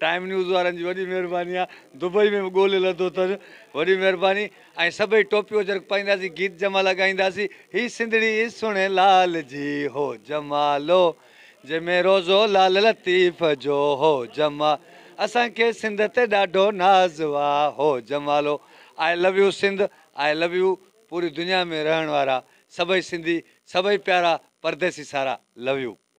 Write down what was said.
time news वारनि जी वॾी महिरबानीबई में बि ॻोल्हे लधो अथनि वॾी महिरबानी ऐं सभई टोपियो झरक पाईंदासीं गीत जमा लॻाईंदासीं असांखे सिंध ते ॾाढो नाज़ आहे हो Jamalo I love you Sindh I love you पूरी दुनिया में रहण वारा सभई सिंधी सभई प्यारा परदेसी सारा लव यू